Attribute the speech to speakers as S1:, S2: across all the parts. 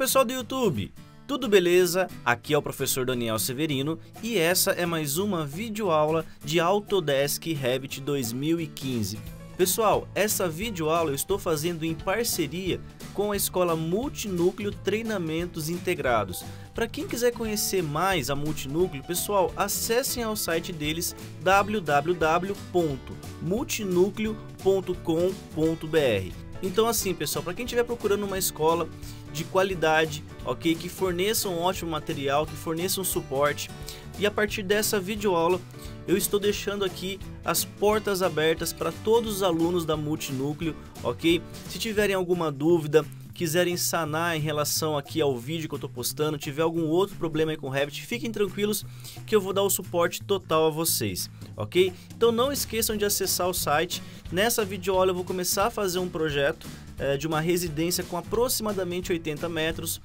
S1: pessoal do YouTube! Tudo beleza? Aqui é o professor Daniel Severino e essa é mais uma videoaula de Autodesk Revit 2015. Pessoal, essa videoaula eu estou fazendo em parceria com a Escola Multinúcleo Treinamentos Integrados. Para quem quiser conhecer mais a Multinúcleo, pessoal, acessem ao site deles www.multinucleo.com.br. Então assim, pessoal, para quem estiver procurando uma escola de qualidade, ok? Que forneçam um ótimo material, que forneçam um suporte. E a partir dessa videoaula, eu estou deixando aqui as portas abertas para todos os alunos da Multinúcleo, ok? Se tiverem alguma dúvida, quiserem sanar em relação aqui ao vídeo que eu estou postando, tiver algum outro problema aí com o Revit, fiquem tranquilos que eu vou dar o suporte total a vocês, ok? Então não esqueçam de acessar o site. Nessa videoaula eu vou começar a fazer um projeto é, de uma residência com aproximadamente 80 metros.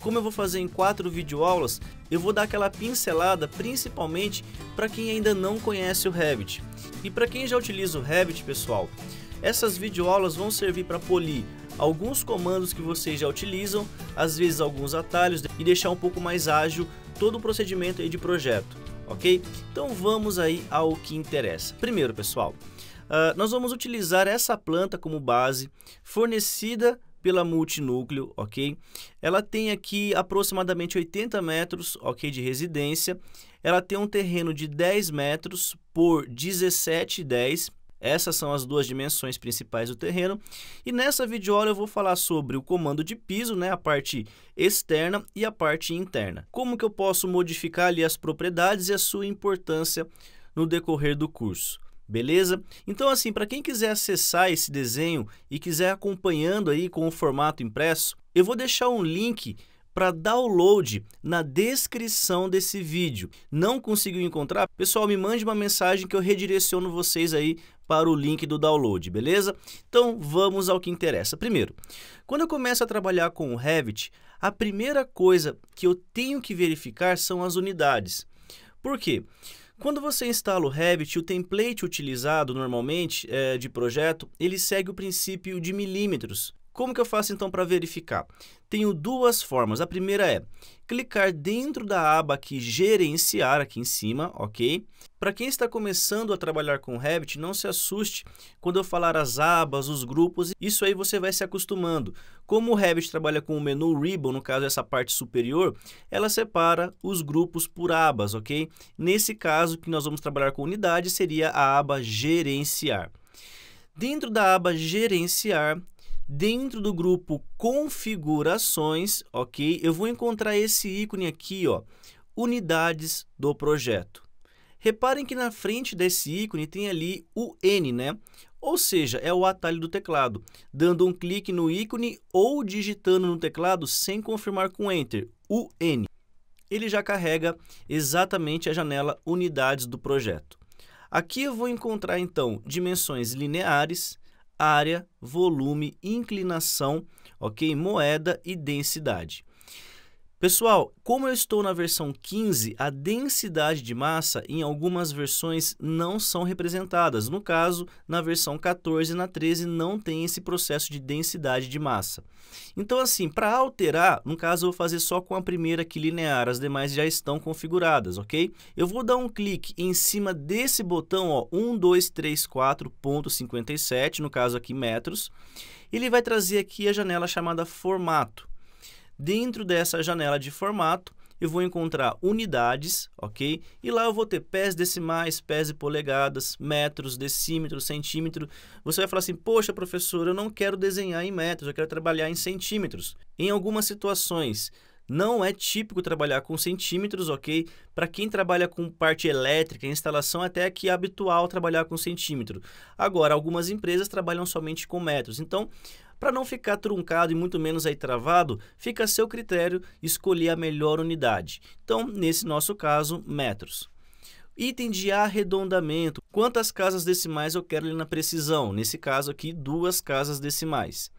S1: Como eu vou fazer em quatro videoaulas, eu vou dar aquela pincelada principalmente para quem ainda não conhece o Revit. E para quem já utiliza o Revit, pessoal, essas videoaulas vão servir para polir alguns comandos que vocês já utilizam, às vezes alguns atalhos e deixar um pouco mais ágil todo o procedimento aí de projeto, ok? Então vamos aí ao que interessa. Primeiro, pessoal, uh, nós vamos utilizar essa planta como base fornecida pela multinúcleo, ok? Ela tem aqui aproximadamente 80 metros, ok, de residência. Ela tem um terreno de 10 metros por 17,10 essas são as duas dimensões principais do terreno. E nessa videoaula eu vou falar sobre o comando de piso, né, a parte externa e a parte interna. Como que eu posso modificar ali as propriedades e a sua importância no decorrer do curso. Beleza? Então assim, para quem quiser acessar esse desenho e quiser acompanhando aí com o formato impresso, eu vou deixar um link para download na descrição desse vídeo. Não conseguiu encontrar? Pessoal, me mande uma mensagem que eu redireciono vocês aí para o link do download, beleza? Então vamos ao que interessa. Primeiro, quando eu começo a trabalhar com o Revit, a primeira coisa que eu tenho que verificar são as unidades. Por quê? Quando você instala o Revit, o template utilizado normalmente é, de projeto, ele segue o princípio de milímetros. Como que eu faço então para verificar? Tenho duas formas. A primeira é clicar dentro da aba aqui gerenciar aqui em cima, ok? Para quem está começando a trabalhar com Revit, não se assuste quando eu falar as abas, os grupos, isso aí você vai se acostumando. Como o Revit trabalha com o menu Ribbon, no caso essa parte superior, ela separa os grupos por abas, ok? Nesse caso que nós vamos trabalhar com unidade seria a aba gerenciar. Dentro da aba gerenciar, Dentro do grupo configurações, ok? Eu vou encontrar esse ícone aqui, ó, unidades do projeto. Reparem que na frente desse ícone tem ali o N, né? Ou seja, é o atalho do teclado, dando um clique no ícone ou digitando no teclado sem confirmar com Enter, o N. Ele já carrega exatamente a janela unidades do projeto. Aqui eu vou encontrar então dimensões lineares, área, volume, inclinação, ok? Moeda e densidade. Pessoal, como eu estou na versão 15, a densidade de massa em algumas versões não são representadas. No caso, na versão 14 e na 13 não tem esse processo de densidade de massa. Então assim, para alterar, no caso eu vou fazer só com a primeira aqui linear, as demais já estão configuradas, ok? Eu vou dar um clique em cima desse botão, ó, 1234.57, no caso aqui metros. Ele vai trazer aqui a janela chamada formato. Dentro dessa janela de formato, eu vou encontrar unidades, ok? E lá eu vou ter pés decimais, pés e polegadas, metros, decímetro, centímetro. Você vai falar assim, poxa, professor, eu não quero desenhar em metros, eu quero trabalhar em centímetros. Em algumas situações, não é típico trabalhar com centímetros, ok? Para quem trabalha com parte elétrica, instalação, é até que é habitual trabalhar com centímetro. Agora, algumas empresas trabalham somente com metros. Então, para não ficar truncado e muito menos aí travado, fica a seu critério escolher a melhor unidade. Então, nesse nosso caso, metros. Item de arredondamento. Quantas casas decimais eu quero ali na precisão? Nesse caso aqui, duas casas decimais.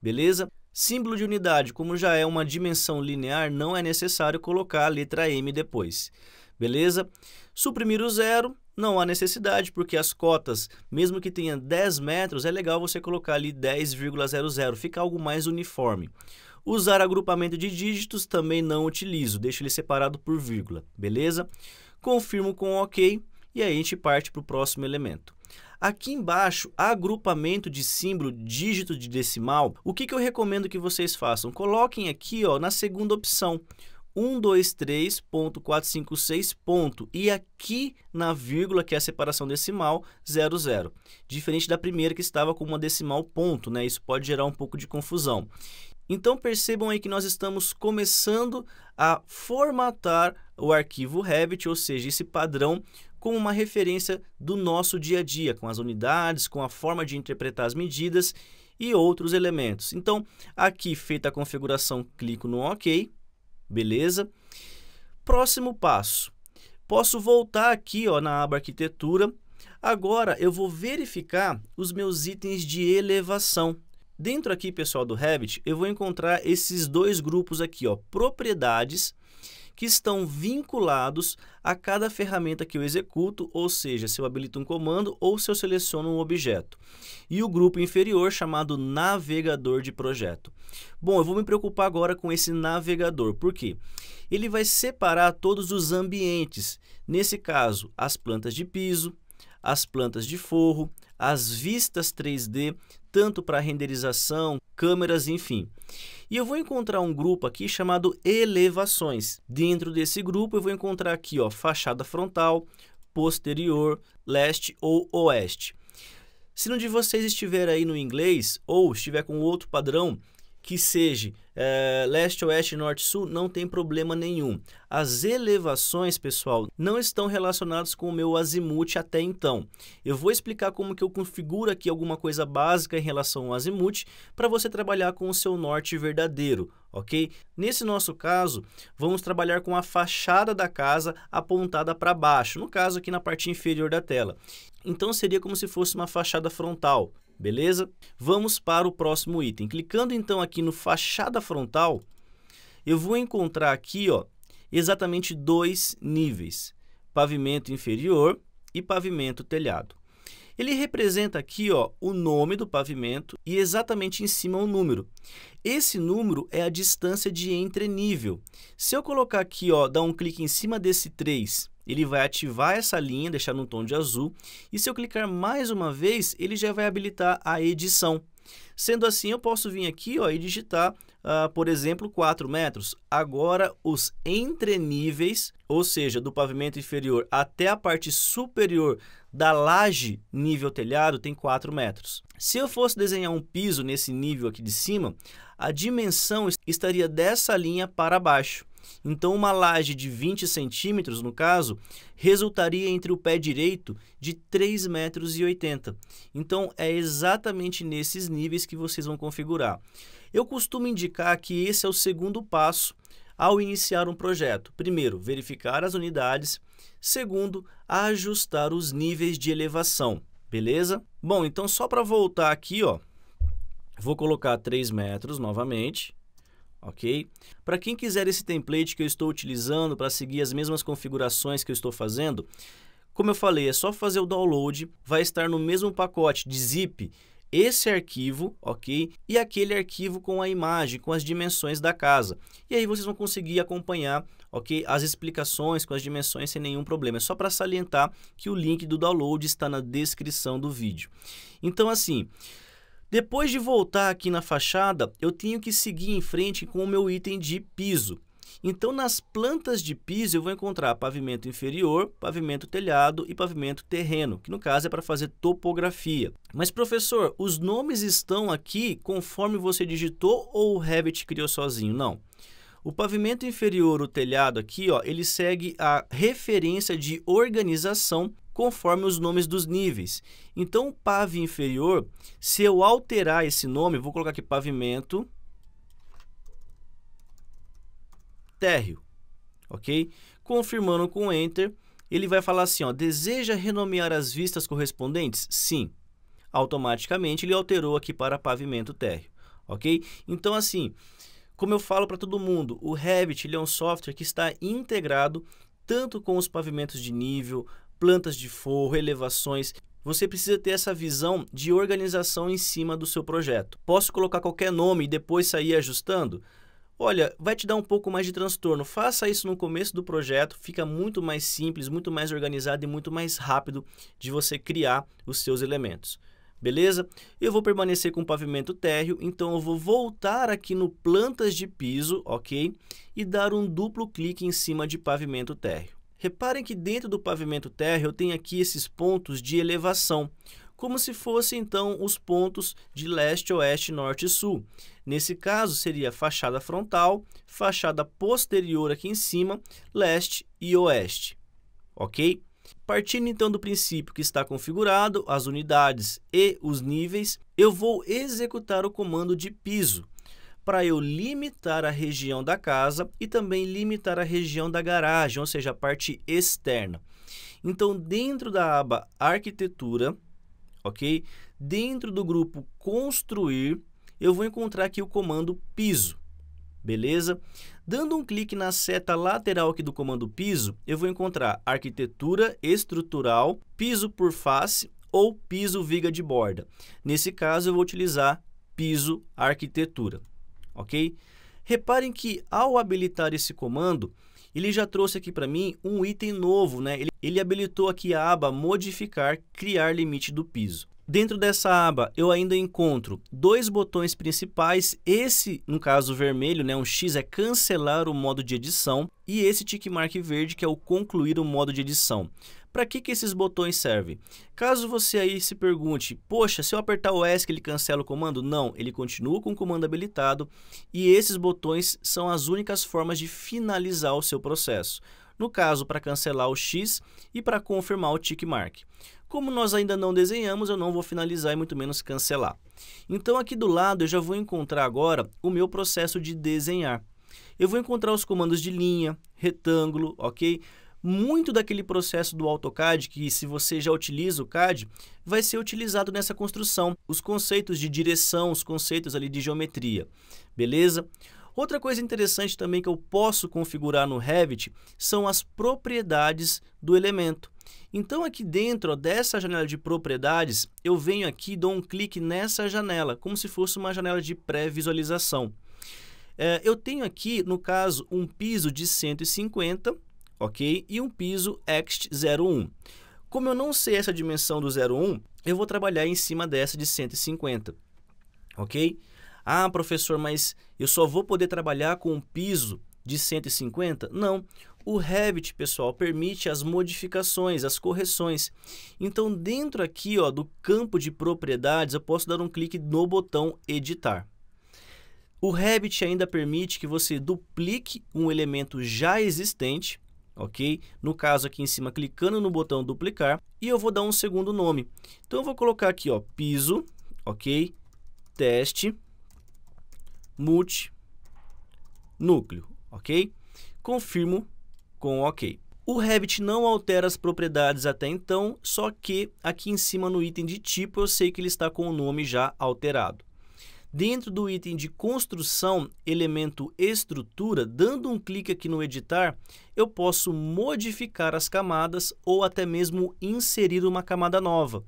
S1: Beleza? Símbolo de unidade, como já é uma dimensão linear, não é necessário colocar a letra M depois. Beleza? Suprimir o zero, não há necessidade, porque as cotas, mesmo que tenha 10 metros, é legal você colocar ali 10,00, fica algo mais uniforme. Usar agrupamento de dígitos também não utilizo, deixo ele separado por vírgula, beleza? Confirmo com OK e aí a gente parte para o próximo elemento. Aqui embaixo, agrupamento de símbolo, dígito de decimal, o que, que eu recomendo que vocês façam? Coloquem aqui ó, na segunda opção, 123.456 ponto e aqui na vírgula que é a separação decimal 00, diferente da primeira que estava com uma decimal ponto, né? Isso pode gerar um pouco de confusão. Então percebam aí que nós estamos começando a formatar o arquivo Revit, ou seja, esse padrão como uma referência do nosso dia a dia, com as unidades, com a forma de interpretar as medidas e outros elementos. Então, aqui feita a configuração, clico no OK Beleza? Próximo passo. Posso voltar aqui ó, na aba arquitetura. Agora eu vou verificar os meus itens de elevação. Dentro aqui, pessoal, do Revit, eu vou encontrar esses dois grupos aqui, ó, propriedades que estão vinculados a cada ferramenta que eu executo, ou seja, se eu habilito um comando ou se eu seleciono um objeto. E o grupo inferior chamado navegador de projeto. Bom, eu vou me preocupar agora com esse navegador, por quê? Ele vai separar todos os ambientes, nesse caso, as plantas de piso, as plantas de forro, as vistas 3D, tanto para renderização, câmeras, enfim. E eu vou encontrar um grupo aqui chamado elevações. Dentro desse grupo eu vou encontrar aqui, ó, fachada frontal, posterior, leste ou oeste. Se não de vocês estiver aí no inglês ou estiver com outro padrão, que seja é, leste, oeste, norte, sul, não tem problema nenhum. As elevações, pessoal, não estão relacionadas com o meu azimuth até então. Eu vou explicar como que eu configuro aqui alguma coisa básica em relação ao azimuth para você trabalhar com o seu norte verdadeiro, ok? Nesse nosso caso, vamos trabalhar com a fachada da casa apontada para baixo, no caso aqui na parte inferior da tela. Então seria como se fosse uma fachada frontal. Beleza? Vamos para o próximo item. Clicando então aqui no fachada frontal, eu vou encontrar aqui ó, exatamente dois níveis, pavimento inferior e pavimento telhado. Ele representa aqui ó, o nome do pavimento e exatamente em cima um número. Esse número é a distância de entrenível. Se eu colocar aqui, ó, dar um clique em cima desse 3 ele vai ativar essa linha, deixar num tom de azul, e se eu clicar mais uma vez, ele já vai habilitar a edição. Sendo assim, eu posso vir aqui ó, e digitar, uh, por exemplo, 4 metros. Agora, os entreníveis, ou seja, do pavimento inferior até a parte superior da laje nível telhado, tem 4 metros. Se eu fosse desenhar um piso nesse nível aqui de cima, a dimensão estaria dessa linha para baixo. Então, uma laje de 20 centímetros, no caso, resultaria entre o pé direito de 3,80 metros. Então, é exatamente nesses níveis que vocês vão configurar. Eu costumo indicar que esse é o segundo passo ao iniciar um projeto. Primeiro, verificar as unidades. Segundo, ajustar os níveis de elevação. Beleza? Bom, então só para voltar aqui, ó, vou colocar 3 metros novamente ok? Para quem quiser esse template que eu estou utilizando para seguir as mesmas configurações que eu estou fazendo, como eu falei, é só fazer o download, vai estar no mesmo pacote de zip esse arquivo, ok? E aquele arquivo com a imagem, com as dimensões da casa. E aí vocês vão conseguir acompanhar, ok? As explicações com as dimensões sem nenhum problema. É só para salientar que o link do download está na descrição do vídeo. Então, assim, depois de voltar aqui na fachada, eu tenho que seguir em frente com o meu item de piso. Então, nas plantas de piso, eu vou encontrar pavimento inferior, pavimento telhado e pavimento terreno, que no caso é para fazer topografia. Mas, professor, os nomes estão aqui conforme você digitou ou o Revit criou sozinho? Não. O pavimento inferior, o telhado aqui, ó, ele segue a referência de organização conforme os nomes dos níveis. Então, o pave inferior, se eu alterar esse nome, vou colocar aqui pavimento térreo, ok? Confirmando com Enter, ele vai falar assim, ó, deseja renomear as vistas correspondentes? Sim. Automaticamente, ele alterou aqui para pavimento térreo, ok? Então, assim, como eu falo para todo mundo, o Revit ele é um software que está integrado tanto com os pavimentos de nível, plantas de forro, elevações. Você precisa ter essa visão de organização em cima do seu projeto. Posso colocar qualquer nome e depois sair ajustando? Olha, vai te dar um pouco mais de transtorno. Faça isso no começo do projeto, fica muito mais simples, muito mais organizado e muito mais rápido de você criar os seus elementos. Beleza? Eu vou permanecer com o pavimento térreo, então eu vou voltar aqui no plantas de piso, ok? E dar um duplo clique em cima de pavimento térreo. Reparem que dentro do pavimento térreo tenho aqui esses pontos de elevação, como se fossem então os pontos de leste, oeste, norte e sul. Nesse caso seria fachada frontal, fachada posterior aqui em cima, leste e oeste. OK? Partindo então do princípio que está configurado as unidades e os níveis, eu vou executar o comando de piso para eu limitar a região da casa e também limitar a região da garagem, ou seja, a parte externa. Então, dentro da aba Arquitetura, ok? Dentro do grupo Construir, eu vou encontrar aqui o comando Piso, beleza? Dando um clique na seta lateral aqui do comando Piso, eu vou encontrar Arquitetura Estrutural, Piso por Face ou Piso Viga de Borda. Nesse caso, eu vou utilizar Piso Arquitetura ok? Reparem que ao habilitar esse comando, ele já trouxe aqui para mim um item novo, né? Ele, ele habilitou aqui a aba modificar, criar limite do piso. Dentro dessa aba, eu ainda encontro dois botões principais. Esse, no caso vermelho, né, um X é cancelar o modo de edição e esse tick mark verde que é o concluir o modo de edição. Para que, que esses botões servem? Caso você aí se pergunte, poxa, se eu apertar o ESC ele cancela o comando? Não, ele continua com o comando habilitado e esses botões são as únicas formas de finalizar o seu processo. No caso, para cancelar o X e para confirmar o tick mark. Como nós ainda não desenhamos, eu não vou finalizar e muito menos cancelar. Então aqui do lado eu já vou encontrar agora o meu processo de desenhar. Eu vou encontrar os comandos de linha, retângulo, ok? muito daquele processo do AutoCAD, que se você já utiliza o CAD, vai ser utilizado nessa construção. Os conceitos de direção, os conceitos ali de geometria, beleza? Outra coisa interessante também que eu posso configurar no Revit são as propriedades do elemento. Então aqui dentro dessa janela de propriedades, eu venho aqui e dou um clique nessa janela, como se fosse uma janela de pré-visualização. É, eu tenho aqui, no caso, um piso de 150 ok? E um piso ext 01. Como eu não sei essa dimensão do 01, eu vou trabalhar em cima dessa de 150, ok? Ah, professor, mas eu só vou poder trabalhar com um piso de 150? Não. O Revit, pessoal, permite as modificações, as correções. Então, dentro aqui ó, do campo de propriedades, eu posso dar um clique no botão editar. O Revit ainda permite que você duplique um elemento já existente ok? No caso aqui em cima, clicando no botão duplicar e eu vou dar um segundo nome. Então eu vou colocar aqui, ó, piso, ok? Teste, multi, núcleo, ok? Confirmo com ok. O Revit não altera as propriedades até então, só que aqui em cima no item de tipo eu sei que ele está com o nome já alterado. Dentro do item de construção, elemento estrutura, dando um clique aqui no editar, eu posso modificar as camadas ou até mesmo inserir uma camada nova.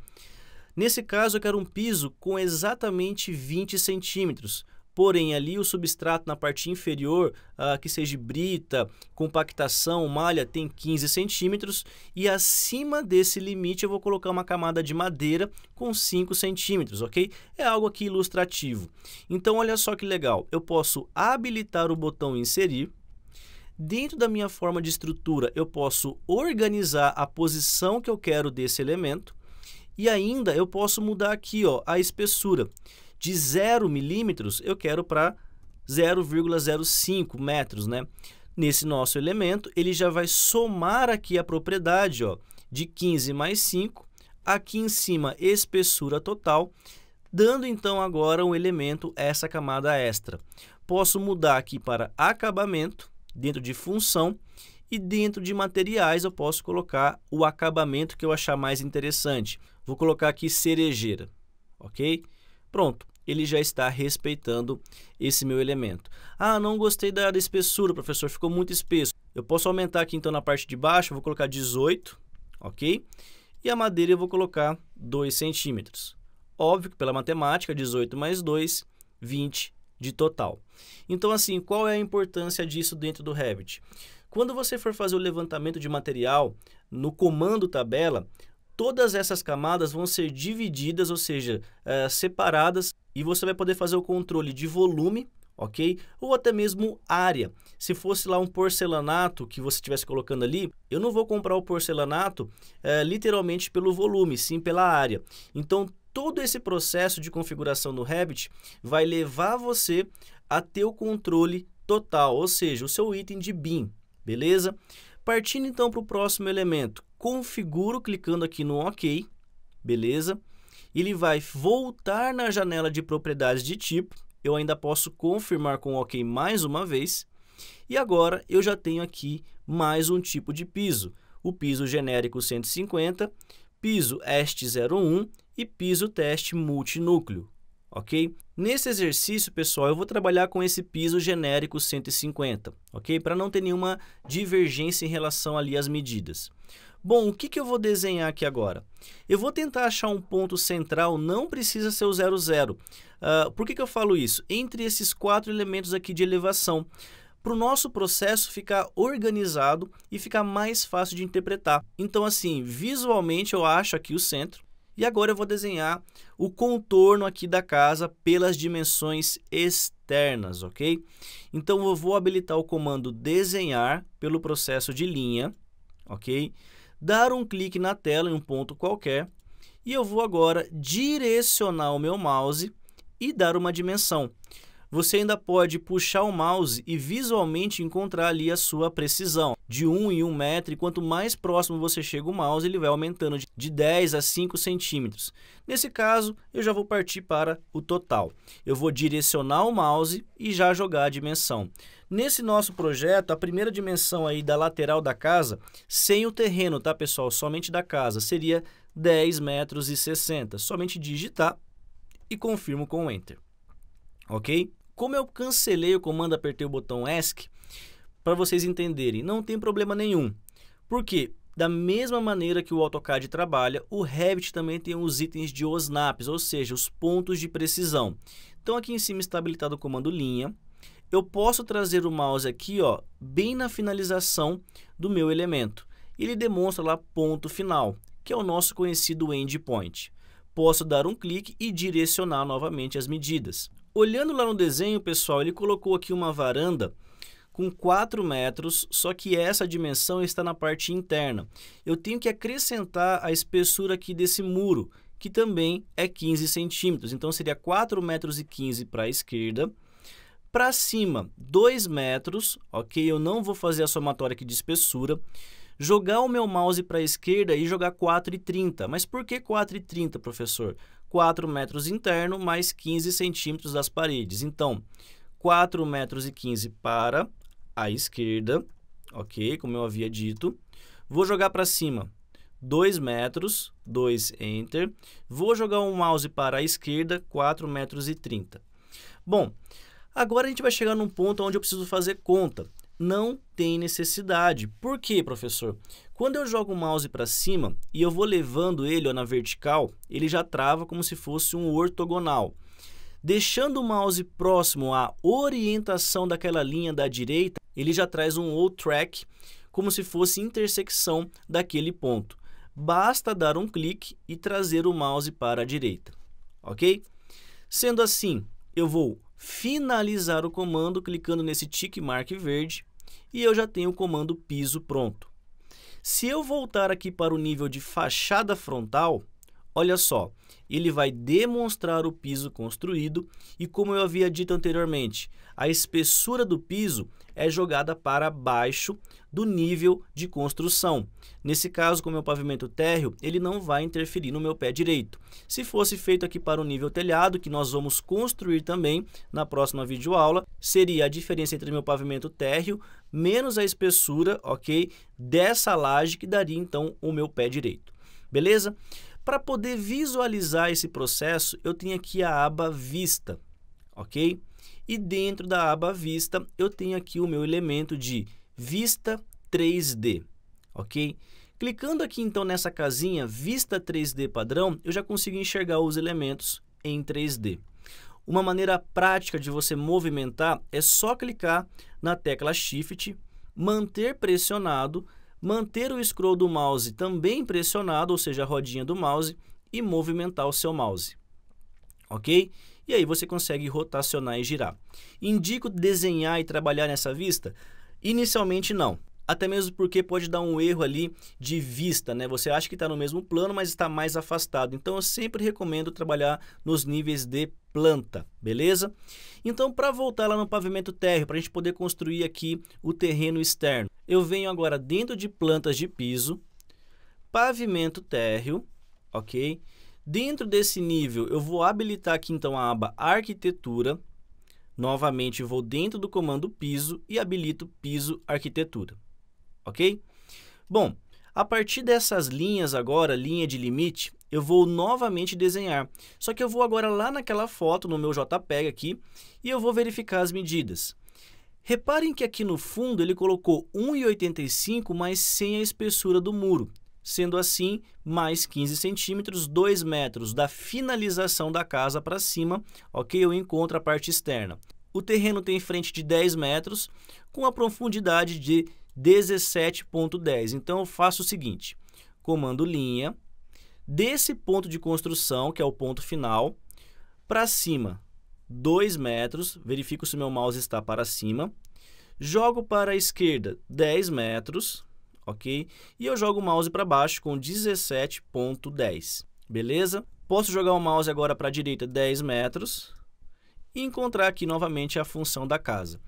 S1: Nesse caso, eu quero um piso com exatamente 20 centímetros porém ali o substrato na parte inferior, ah, que seja brita, compactação, malha, tem 15 centímetros e acima desse limite eu vou colocar uma camada de madeira com 5 centímetros, ok? É algo aqui ilustrativo. Então olha só que legal, eu posso habilitar o botão inserir, Dentro da minha forma de estrutura, eu posso organizar a posição que eu quero desse elemento e ainda eu posso mudar aqui ó, a espessura de 0 milímetros, eu quero para 0,05 metros, né? Nesse nosso elemento, ele já vai somar aqui a propriedade ó, de 15 mais 5, aqui em cima, espessura total, dando então agora um elemento essa camada extra. Posso mudar aqui para acabamento, dentro de função, e dentro de materiais eu posso colocar o acabamento que eu achar mais interessante. Vou colocar aqui cerejeira, ok? Pronto, ele já está respeitando esse meu elemento. Ah, não gostei da, da espessura, professor, ficou muito espesso. Eu posso aumentar aqui então na parte de baixo, vou colocar 18, ok? E a madeira eu vou colocar 2 centímetros. Óbvio que pela matemática, 18 mais 2, 20 de total. Então, assim, qual é a importância disso dentro do Revit? Quando você for fazer o levantamento de material no comando tabela, todas essas camadas vão ser divididas, ou seja, eh, separadas e você vai poder fazer o controle de volume, ok? Ou até mesmo área. Se fosse lá um porcelanato que você estivesse colocando ali, eu não vou comprar o porcelanato é, literalmente pelo volume, sim pela área. Então, todo esse processo de configuração do Revit vai levar você a ter o controle total, ou seja, o seu item de BIM, beleza? Partindo então para o próximo elemento, configuro clicando aqui no OK, beleza? ele vai voltar na janela de propriedades de tipo. Eu ainda posso confirmar com OK mais uma vez. E agora eu já tenho aqui mais um tipo de piso. O piso genérico 150, piso EST 01 e piso teste multinúcleo, ok? Nesse exercício, pessoal, eu vou trabalhar com esse piso genérico 150, ok? Para não ter nenhuma divergência em relação ali às medidas. Bom, o que, que eu vou desenhar aqui agora? Eu vou tentar achar um ponto central, não precisa ser o 00. Zero, zero. Uh, por que, que eu falo isso? Entre esses quatro elementos aqui de elevação, para o nosso processo ficar organizado e ficar mais fácil de interpretar. Então, assim, visualmente eu acho aqui o centro, e agora eu vou desenhar o contorno aqui da casa pelas dimensões externas, ok? Então eu vou habilitar o comando desenhar pelo processo de linha, ok? dar um clique na tela em um ponto qualquer e eu vou agora direcionar o meu mouse e dar uma dimensão você ainda pode puxar o mouse e visualmente encontrar ali a sua precisão. De 1 em 1 metro, e quanto mais próximo você chega o mouse, ele vai aumentando de 10 a 5 centímetros. Nesse caso, eu já vou partir para o total. Eu vou direcionar o mouse e já jogar a dimensão. Nesse nosso projeto, a primeira dimensão aí da lateral da casa, sem o terreno, tá pessoal? Somente da casa, seria 10 metros e 60. Somente digitar e confirmo com Enter ok? Como eu cancelei o comando, apertei o botão ESC, para vocês entenderem, não tem problema nenhum. Porque da mesma maneira que o AutoCAD trabalha, o Revit também tem os itens de OSNAPs, ou seja, os pontos de precisão. Então aqui em cima está habilitado o comando linha. Eu posso trazer o mouse aqui, ó, bem na finalização do meu elemento. Ele demonstra lá ponto final, que é o nosso conhecido endpoint. Posso dar um clique e direcionar novamente as medidas. Olhando lá no desenho, pessoal, ele colocou aqui uma varanda com 4 metros, só que essa dimensão está na parte interna. Eu tenho que acrescentar a espessura aqui desse muro, que também é 15 centímetros. Então, seria 4 metros e 15 para a esquerda. Para cima, 2 metros, ok? Eu não vou fazer a somatória aqui de espessura. Jogar o meu mouse para a esquerda e jogar 4,30. Mas por que 4,30, professor? 4 metros interno mais 15 centímetros das paredes. Então, 4 metros e 15 para a esquerda, ok? Como eu havia dito. Vou jogar para cima 2 metros, 2 enter. Vou jogar o um mouse para a esquerda, 4 metros e 30. Bom, agora a gente vai chegar num ponto onde eu preciso fazer conta não tem necessidade. Por quê, professor? Quando eu jogo o mouse para cima e eu vou levando ele ó, na vertical, ele já trava como se fosse um ortogonal. Deixando o mouse próximo à orientação daquela linha da direita, ele já traz um old track, como se fosse intersecção daquele ponto. Basta dar um clique e trazer o mouse para a direita, ok? Sendo assim, eu vou finalizar o comando clicando nesse tick mark verde e eu já tenho o comando piso pronto. Se eu voltar aqui para o nível de fachada frontal, Olha só, ele vai demonstrar o piso construído e, como eu havia dito anteriormente, a espessura do piso é jogada para baixo do nível de construção. Nesse caso, com o meu pavimento térreo, ele não vai interferir no meu pé direito. Se fosse feito aqui para o nível telhado, que nós vamos construir também na próxima videoaula, seria a diferença entre meu pavimento térreo menos a espessura, ok, dessa laje que daria então o meu pé direito. Beleza? Para poder visualizar esse processo, eu tenho aqui a aba Vista, ok? E dentro da aba Vista, eu tenho aqui o meu elemento de Vista 3D, ok? Clicando aqui então nessa casinha Vista 3D padrão, eu já consigo enxergar os elementos em 3D. Uma maneira prática de você movimentar é só clicar na tecla Shift, manter pressionado manter o scroll do mouse também pressionado, ou seja, a rodinha do mouse, e movimentar o seu mouse. Ok? E aí você consegue rotacionar e girar. Indico desenhar e trabalhar nessa vista? Inicialmente não. Até mesmo porque pode dar um erro ali de vista, né? Você acha que está no mesmo plano, mas está mais afastado. Então eu sempre recomendo trabalhar nos níveis de planta, beleza? Então para voltar lá no pavimento térreo, para a gente poder construir aqui o terreno externo. Eu venho agora dentro de plantas de piso, pavimento térreo, ok? Dentro desse nível, eu vou habilitar aqui então a aba Arquitetura. Novamente, vou dentro do comando piso e habilito piso arquitetura, ok? Bom, a partir dessas linhas agora, linha de limite, eu vou novamente desenhar. Só que eu vou agora lá naquela foto, no meu JPEG aqui, e eu vou verificar as medidas. Reparem que aqui no fundo ele colocou 1,85, mas sem a espessura do muro. Sendo assim, mais 15 centímetros, 2 metros da finalização da casa para cima, ok? Eu encontro a parte externa. O terreno tem frente de 10 metros, com a profundidade de 17,10. Então, eu faço o seguinte, comando linha, desse ponto de construção, que é o ponto final, para cima, 2 metros, verifico se meu mouse está para cima. Jogo para a esquerda 10 metros, ok? E eu jogo o mouse para baixo com 17.10, beleza? Posso jogar o mouse agora para a direita 10 metros e encontrar aqui novamente a função da casa.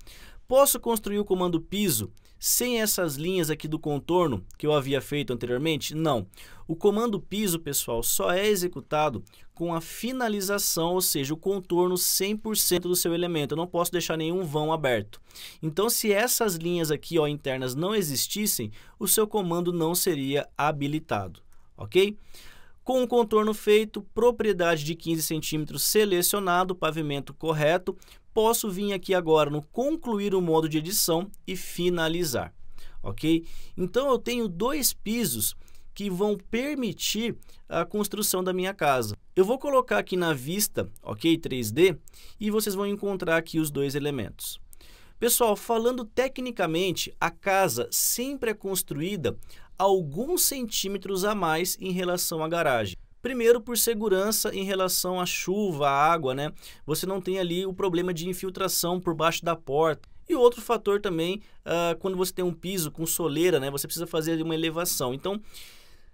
S1: Posso construir o comando piso sem essas linhas aqui do contorno que eu havia feito anteriormente? Não. O comando piso, pessoal, só é executado com a finalização, ou seja, o contorno 100% do seu elemento. Eu não posso deixar nenhum vão aberto. Então, se essas linhas aqui ó, internas não existissem, o seu comando não seria habilitado, ok? Com o contorno feito, propriedade de 15 centímetros selecionado, pavimento correto, posso vir aqui agora no concluir o modo de edição e finalizar, ok? Então, eu tenho dois pisos que vão permitir a construção da minha casa. Eu vou colocar aqui na vista, ok, 3D, e vocês vão encontrar aqui os dois elementos. Pessoal, falando tecnicamente, a casa sempre é construída alguns centímetros a mais em relação à garagem. Primeiro, por segurança em relação à chuva, à água, né? Você não tem ali o problema de infiltração por baixo da porta. E outro fator também, uh, quando você tem um piso com soleira, né? Você precisa fazer uma elevação. Então,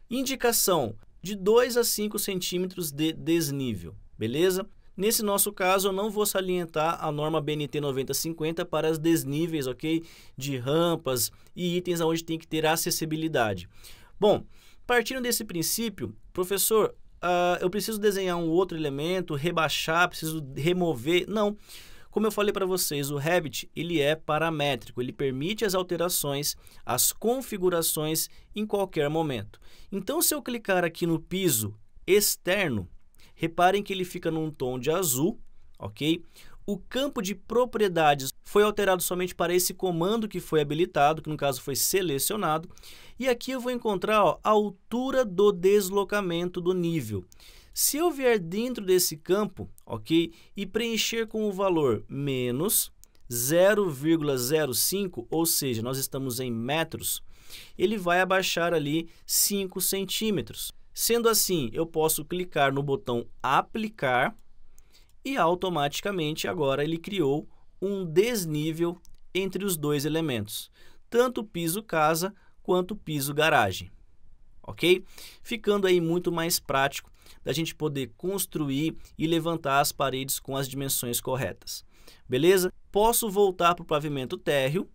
S1: Indicação de 2 a 5 centímetros de desnível, beleza? Nesse nosso caso, eu não vou salientar a norma BNT 9050 para as desníveis, ok? De rampas e itens onde tem que ter acessibilidade. Bom, partindo desse princípio, professor, uh, eu preciso desenhar um outro elemento, rebaixar, preciso remover. Não. Como eu falei para vocês, o Revit ele é paramétrico, ele permite as alterações, as configurações em qualquer momento. Então, se eu clicar aqui no piso externo, reparem que ele fica num tom de azul, ok? O campo de propriedades foi alterado somente para esse comando que foi habilitado, que no caso foi selecionado. E aqui eu vou encontrar ó, a altura do deslocamento do nível. Se eu vier dentro desse campo, ok, e preencher com o valor menos 0,05, ou seja, nós estamos em metros, ele vai abaixar ali 5 centímetros. Sendo assim, eu posso clicar no botão aplicar e automaticamente agora ele criou um desnível entre os dois elementos, tanto piso casa quanto piso garagem, ok? Ficando aí muito mais prático da gente poder construir e levantar as paredes com as dimensões corretas. Beleza? Posso voltar para o pavimento térreo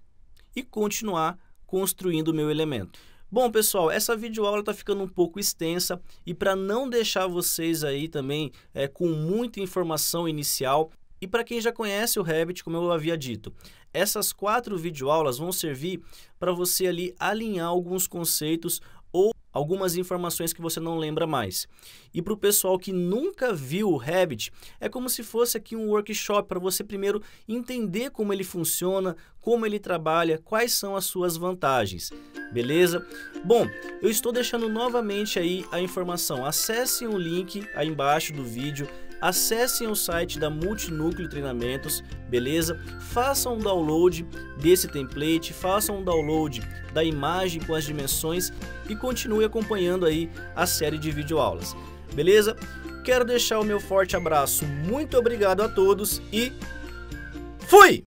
S1: e continuar construindo o meu elemento. Bom, pessoal, essa videoaula está ficando um pouco extensa e para não deixar vocês aí também é, com muita informação inicial, e para quem já conhece o Revit, como eu havia dito, essas quatro videoaulas vão servir para você ali alinhar alguns conceitos ou algumas informações que você não lembra mais. E para o pessoal que nunca viu o Revit, é como se fosse aqui um workshop para você primeiro entender como ele funciona, como ele trabalha, quais são as suas vantagens, beleza? Bom, eu estou deixando novamente aí a informação. Acesse o link aí embaixo do vídeo acessem o site da Multinúcleo Treinamentos, beleza? Façam um download desse template, façam um download da imagem com as dimensões e continue acompanhando aí a série de videoaulas, beleza? Quero deixar o meu forte abraço, muito obrigado a todos e fui!